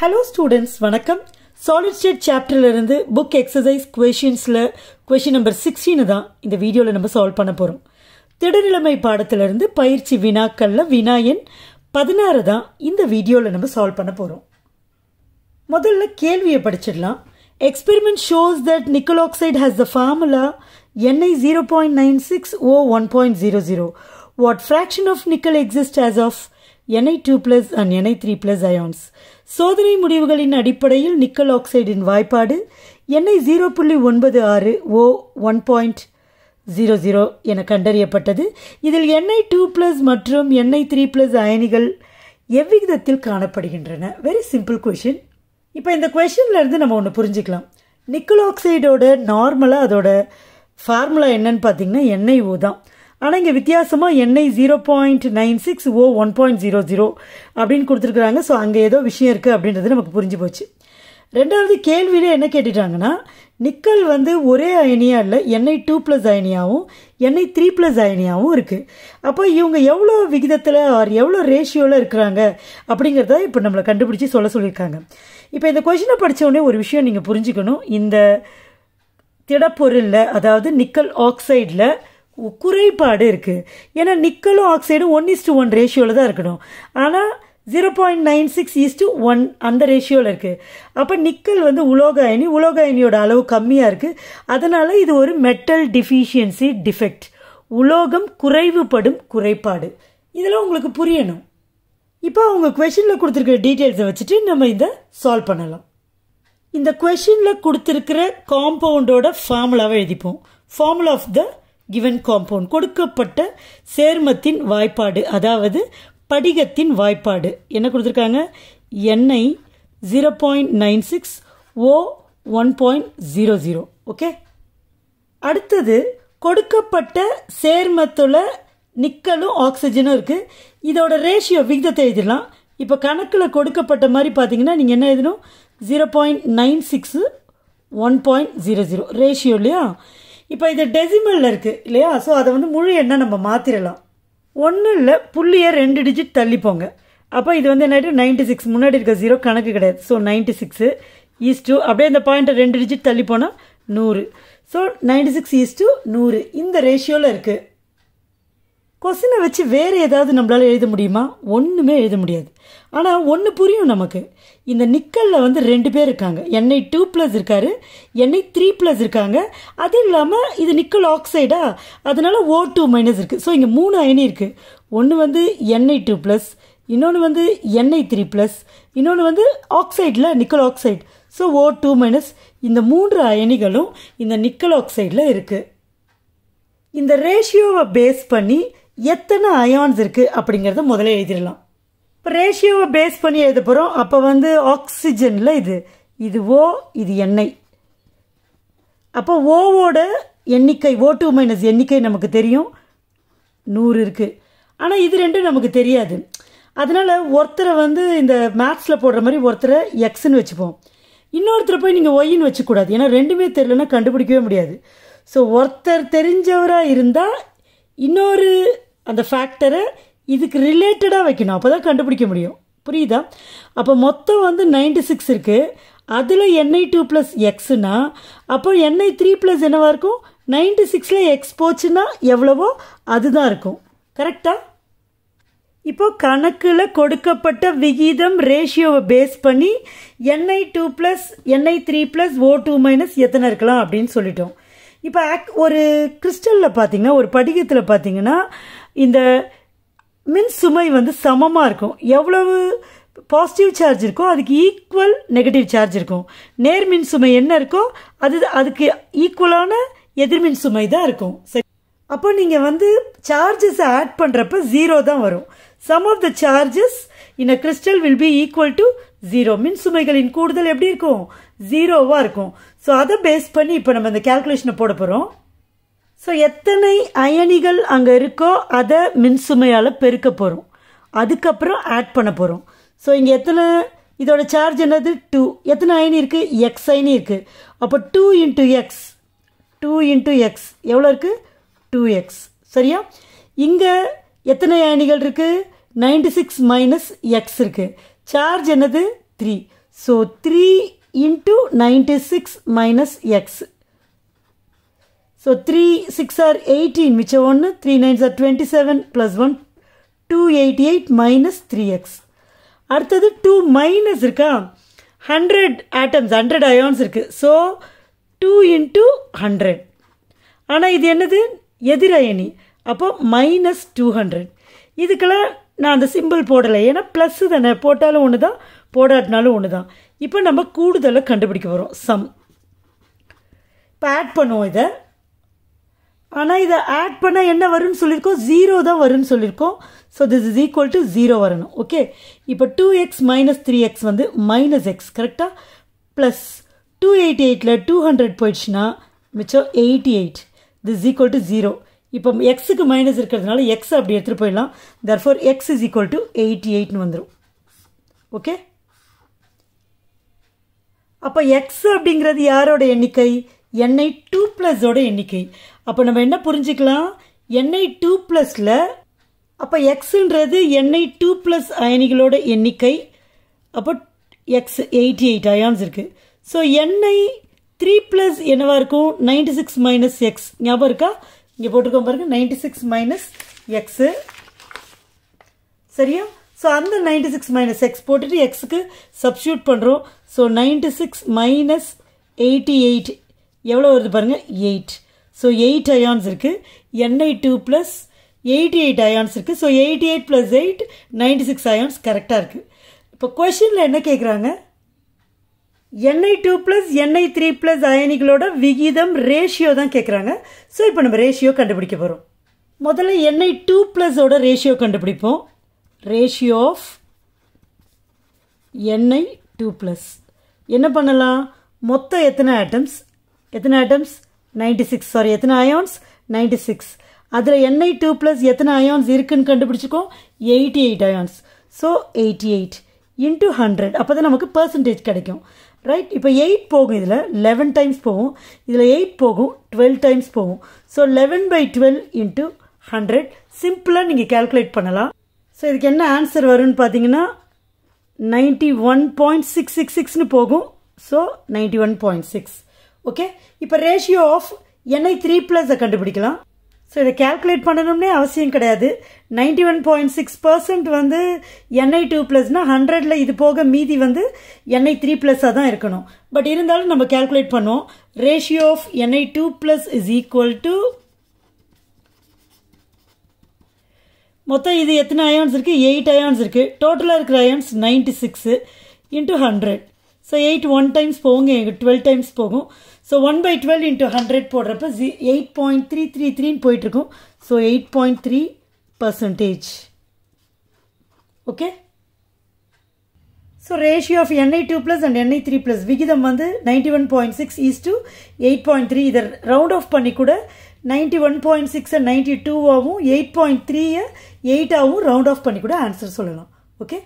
hello students வணக்கம் solid state சாப்டர்லேருந்து book exercise கொஷின்ஸில் கொஷின் நம்பர் சிக்ஸ்டீனு தான் இந்த வீடியோவில் நம்ம சால்வ் பண்ண போகிறோம் திடநிலைமை பாடத்திலிருந்து பயிற்சி வினாக்களில் வினா எண் பதினாறு தான் இந்த வீடியோவில் நம்ம சால்வ் பண்ண போகிறோம் முதல்ல கேள்வியை படிச்சிடலாம் experiment shows that nickel oxide has the formula Ni zero point nine six O one point zero zero what fraction of nickel exist as of Ni two plus and Ni three plus ions சோதனை முடிவுகளின் அடிப்படையில் nickel ஆக்சைடின் வாய்ப்பாடு NI zero புள்ளி ஒன்பது ஆறு O one point zero zero என கண்டறியப்பட்டது இதில் என்ஐ டூ பிளஸ் மற்றும் என்ஐ த்ரீ பிளஸ் அயனிகள் எவ்விகிதத்தில் காணப்படுகின்றன வெரி சிம்பிள் கொஷின் இப்போ இந்த கொஷின்லேருந்து நம்ம ஒன்று புரிஞ்சுக்கலாம் நிக்கல் ஆக்சைடோட நார்மலாக அதோட ஃபார்முலா என்னன்னு பார்த்தீங்கன்னா என்ஐஓ தான் ஆனால் இங்கே வித்தியாசமாக Ni zero point nine six O one point zero zero அப்படின்னு கொடுத்துருக்குறாங்க ஸோ அங்கே ஏதோ விஷயம் இருக்குது அப்படின்றது நமக்கு புரிஞ்சு போச்சு ரெண்டாவது கேள்வியில் என்ன கேட்டுட்டாங்கன்னா நிக்கல் வந்து ஒரே அயனியாக இல்லை எண்ணெய் டூ ப்ளஸ் அயனியாகவும் எண்ணெய் த்ரீ ப்ளஸ் அயனியாகவும் இருக்குது அப்போ இவங்க எவ்வளோ விகிதத்தில் ஆர் எவ்வளோ ரேஷியோவில் இருக்கிறாங்க அப்படிங்கிறத இப்போ நம்மளை கண்டுபிடிச்சி சொல்ல சொல்லியிருக்காங்க இப்போ இந்த கொஷினை படித்தோடனே ஒரு விஷயம் நீங்கள் புரிஞ்சுக்கணும் இந்த திடப்பொருளில் அதாவது நிக்கல் ஆக்சைடில் குறைபாடு இருக்குது ஏன்னா நிக்கலும் ஆக்சைடும் ஒன் இஸ்டு ஒன் ரேஷியோவில் தான் இருக்கணும் ஆனால் zero point nine six is to one அந்த ரேஷியோவில் இருக்குது அப்போ நிக்கல் வந்து உலோக அயனி உலோக அயனியோட அளவு கம்மியாக இருக்குது அதனால் இது ஒரு மெட்டல் டிஃபிஷியன்சி டிஃபெக்ட் உலோகம் குறைவுபடும் குறைபாடு இதெல்லாம் உங்களுக்கு புரியணும் இப்போ அவங்க கொஷினில் கொடுத்துருக்குற டீட்டெயில்ஸை வச்சுட்டு நம்ம இதை சால்வ் பண்ணலாம் இந்த கொஷினில் கொடுத்துருக்கிற காம்பவுண்டோட ஃபார்முலாவை எழுதிப்போம் formula of the given compound கொடுக்கப்பட்ட சேர்மத்தின் வாய்ப்பாடு அதாவது படிகத்தின் வாய்ப்பாடு என்ன கொடுத்துருக்காங்க Ni zero point nine six O one point zero zero okay அடுத்தது கொடுக்கப்பட்ட சேர்மத்தில் நிக்கலும் ஆக்சிஜனும் இருக்குது இதோட ரேஷியோ விகிதத்தை எழுதிடலாம் இப்போ கணக்கில் கொடுக்கப்பட்ட மாதிரி பார்த்தீங்கன்னா நீங்கள் என்ன எழுதணும் zero point nine six one point zero zero ratio இல்லையா இப்போ இது டெசிமலில் இருக்குது இல்லையா ஸோ அதை வந்து முழு எண்ணாக நம்ம மாற்றிடலாம் ஒன்றும் இல்லை புள்ளியை ரெண்டு டிஜிட் தள்ளிப்போங்க அப்போ இது வந்து என்ன நைன்டி சிக்ஸ் முன்னாடி இருக்க ஜீரோ கணக்கு கிடையாது so ninety six is to அப்படியே இந்த பாயிண்ட்டை ரெண்டு டிஜிட் தள்ளிப்போனால் நூறு so ninety six is to நூறு இந்த ரேஷியோவில் இருக்குது கொஸ்டினை வச்சு வேறு ஏதாவது நம்மளால் எழுத முடியுமா ஒன்றுமே எழுத முடியாது ஆனால் ஒன்று புரியும் நமக்கு இந்த நிக்கலில் வந்து ரெண்டு பேர் இருக்காங்க எண்ணெய் டூ ப்ளஸ் இருக்கார் எண்ணெய் த்ரீ ப்ளஸ் இருக்காங்க அது இல்லாமல் இது நிக்கல் ஆக்சைடா அதனால் ஓ டூ மைனஸ் இருக்குது ஸோ இங்கே மூணு அயனி இருக்குது ஒன்று வந்து எண்ணெய் டூ ப்ளஸ் இன்னொன்று வந்து எண்ணெய் த்ரீ ப்ளஸ் இன்னொன்று வந்து ஆக்சைடில் nickel oxide so O two minus இந்த மூன்று அயனிகளும் இந்த நிக்கல் ஆக்சைடில் இருக்குது இந்த ரேஷியோவை பேஸ் பண்ணி எத்தனை அயான்ஸ் இருக்குது அப்படிங்கிறத முதல்ல எழுதிடலாம் இப்போ ரேஷியோவை பேஸ் பண்ணி எழுத போகிறோம் அப்போ வந்து ஆக்சிஜனில் இது இது ஓ இது எண்ணெய் அப்போ ஓவோட எண்ணிக்கை ஓ டூ மைனஸ் எண்ணிக்கை நமக்கு தெரியும் நூறு இருக்குது ஆனால் இது ரெண்டும் நமக்கு தெரியாது அதனால் ஒருத்தரை வந்து இந்த மேத்ஸில் போடுற மாதிரி ஒருத்தரை எக்ஸ்ன்னு வச்சுப்போம் இன்னொருத்தரை போய் நீங்கள் ஒய்ன்னு வச்சுக்கூடாது ஏன்னா ரெண்டுமே தெரியலன்னா கண்டுபிடிக்கவே முடியாது ஸோ ஒருத்தர் தெரிஞ்சவராக இருந்தால் இன்னொரு அந்த ஃபேக்டரை இதுக்கு ரிலேட்டடாக வைக்கணும் அப்போ தான் கண்டுபிடிக்க முடியும் புரியுதா அப்போ மொத்தம் வந்து நைன்டி சிக்ஸ் இருக்குது அதில் என்ஐ டூ ப்ளஸ் எக்ஸுனா அப்போ என்ஐ த்ரீ ப்ளஸ் என்னவாக இருக்கும் நைன்டி சிக்ஸில் எக்ஸ் போச்சுன்னா எவ்வளவோ அதுதான் இருக்கும் கரெக்டாக இப்போ கணக்கில் கொடுக்கப்பட்ட விகிதம் ரேஷியோவை பேஸ் பண்ணி Ni two plus Ni three plus O two minus எத்தனை இருக்கலாம் அப்படின்னு சொல்லிட்டோம் இப்போ ஒரு கிறிஸ்டலில் பார்த்தீங்கன்னா ஒரு படிகத்தில் பார்த்தீங்கன்னா இந்த மின் சுமை வந்து சமமாக இருக்கும் எவ்வளவு பாசிட்டிவ் சார்ஜ் இருக்கோ அதுக்கு ஈக்குவல் நெகட்டிவ் சார்ஜ் இருக்கும் நேர் மின் சுமை என்ன இருக்கோ அது அதுக்கு ஈக்குவலான எதிர்மின் சுமை தான் இருக்கும் சரி அப்போ நீங்கள் வந்து சார்ஜஸை ஆட் பண்ணுறப்ப ஜீரோ தான் வரும் sum of the charges in a crystal will be equal to zero மின் சுமைகளின் கூடுதல் எப்படி இருக்கும் ஜீரோவாக இருக்கும் ஸோ அதை பேஸ் பண்ணி இப்போ நம்ம இந்த கேல்குலேஷனை போட போகிறோம் ஸோ எத்தனை அயனிகள் அங்கே இருக்கோ அதை மின்சுமையால் பெருக்க போகிறோம் அதுக்கப்புறம் ஆட் பண்ண போகிறோம் ஸோ இங்கே எத்தனை இதோட சார்ஜ் என்னது டூ எத்தனை அயனி இருக்குது எக்ஸ் அயனி இருக்குது அப்போ two into x two into x எவ்வளோ இருக்குது டூ எக்ஸ் சரியா இங்கே எத்தனை அயனிகள் இருக்குது நைன்டி சிக்ஸ் மைனஸ் எக்ஸ் இருக்குது சார்ஜ் என்னது three so three into ninety six minus x so three six are eighteen மிச்சம் ஒன்று three nines are twenty seven plus one two eighty eight minus three x அடுத்தது two minus இருக்கா hundred atoms hundred ions இருக்குது so two into hundred ஆனால் இது என்னது எதிரயணி அயனி அப்போ மைனஸ் டூ ஹண்ட்ரட் இதுக்கெல்லாம் நான் அந்த சிம்பிள் போடலை ஏன்னா ப்ளஸ்ஸு தானே போட்டாலும் ஒன்று தான் போடாட்டினாலும் ஒன்று தான் இப்போ நம்ம கூடுதலாக கண்டுபிடிக்க போகிறோம் சம் இப்போ ஆட் பண்ணுவோம் இதை ஆனால் இதை ஆட் பண்ணால் என்ன வரும்னு சொல்லியிருக்கோம் ஜீரோ தான் வரும்னு சொல்லியிருக்கோம் so this is equal to zero வரணும் ஓகே இப்போ two x minus three x வந்து மைனஸ் எக்ஸ் கரெக்டாக ப்ளஸ் டூ எயிட்டி எயிட்டில் டூ ஹண்ட்ரட் போயிடுச்சுன்னா மிச்சம் eighty eight this equal to zero இப்போ எக்ஸுக்கு மைனஸ் இருக்கிறதுனால எக்ஸ் அப்படி எடுத்துகிட்டு போயிடலாம் there four x is equal to eighty எயிட்னு வந்துடும் ஓகே அப்போ எக்ஸ் அப்படிங்கிறது யாரோட எண்ணிக்கை எண்ணெய் டூ ப்ளஸோட எண்ணிக்கை அப்போ நம்ம என்ன புரிஞ்சுக்கலாம் எண்ணெய் டூ ப்ளஸில் அப்போ எக்ஸுன்றது எண்ணெய் டூ ப்ளஸ் அயனிகளோட எண்ணிக்கை அப்போ எக்ஸ் எயிட்டி எயிட் அயான்ஸ் இருக்குது ஸோ எண்ணெய் த்ரீ ப்ளஸ் என்னவாக இருக்கும் நைன்டி சிக்ஸ் மைனஸ் எக்ஸ் ஞாபகம் இருக்கா இங்கே போட்டுக்கோ பாருங்கள் நைன்டி சிக்ஸ் மைனஸ் எக்ஸு சரியா ஸோ அந்த நைன்டி சிக்ஸ் மைனஸ் எக்ஸ் போட்டுட்டு எக்ஸுக்கு சப்ஸ்டியூட் பண்ணுறோம் so ninety six minus eighty eight எவ்வளோ வருது பாருங்கள் எயிட் ஸோ எயிட் அயான்ஸ் இருக்குது Ni two plus eighty eight ions இருக்குது so eighty eight plus eight ninety six ions கரெக்டாக இருக்குது இப்போ கொஷினில் என்ன கேட்குறாங்க Ni two plus Ni three plus அயனிகளோட விகிதம் ரேஷியோ தான் கேட்குறாங்க ஸோ இப்போ நம்ம ரேஷியோ கண்டுபிடிக்க போகிறோம் முதல்ல என்ஐ டூ ப்ளஸோட ரேஷியோ கண்டுபிடிப்போம் ratio of Ni two plus என்ன பண்ணலாம் மொத்தம் எத்தனை ஆட்டம்ஸ் எத்தனை ஆட்டம்ஸ் நைன்டி சிக்ஸ் சாரி எத்தனை அயான்ஸ் நைன்டி சிக்ஸ் அதில் என்ஐ டூ ப்ளஸ் எத்தனை அயான்ஸ் இருக்குன்னு கண்டுபிடிச்சிக்கோம் eighty eight ions so eighty eight into hundred அப்போ தான் நமக்கு பர்சன்டேஜ் கிடைக்கும் ரைட் இப்போ எயிட் போகும் இதில் லெவன் டைம்ஸ் போகும் இதில் எயிட் போகும் டுவெல் டைம்ஸ் போகும் so eleven by twelve into hundred சிம்பிளாக நீங்கள் கேல்குலேட் பண்ணலாம் ஸோ இதுக்கு என்ன ஆன்சர் வரும்னு பார்த்தீங்கன்னா ninety one point six six சிக்ஸ்னு போகும் so ninety one point six okay இப்போ ரேஷியோ ஆஃப் என்ஐ த்ரீ ப்ளஸை கண்டுபிடிக்கலாம் ஸோ இதை கேல்குலேட் பண்ணணும்னே அவசியம் கிடையாது ninety one point six percent வந்து என்ஐ டூ ப்ளஸ்னால் ஹண்ட்ரடில் இது போக மீதி வந்து என்ஐ த்ரீ ப்ளஸ்ஸாக தான் இருக்கணும் பட் இருந்தாலும் நம்ம கேல்குலேட் பண்ணுவோம் ratio of Ni two plus is equal to மொத்தம் இது எத்தனை அயான்ஸ் இருக்குது எயிட் அயான்ஸ் இருக்குது டோட்டலாக இருக்கிற ions ninety six into hundred so eight one times போகுங்க எங்கள் டுவெல் டைம்ஸ் போகும் so one by twelve into hundred போடுறப்ப ஜி எயிட் பாயிண்ட் த்ரீ த்ரீ த்ரீன்னு போயிட்டுருக்கும் so eight point three percentage okay so ratio of Ni two plus and Ni three plus விகிதம் வந்து ninety one point six is to eight point three இதை round off பண்ணி கூட ninety one point and ninety டூவாகவும் eight point த்ரீயை எயிட்டாகவும் round off பண்ணி கூட answer சொல்லலாம் ஓகே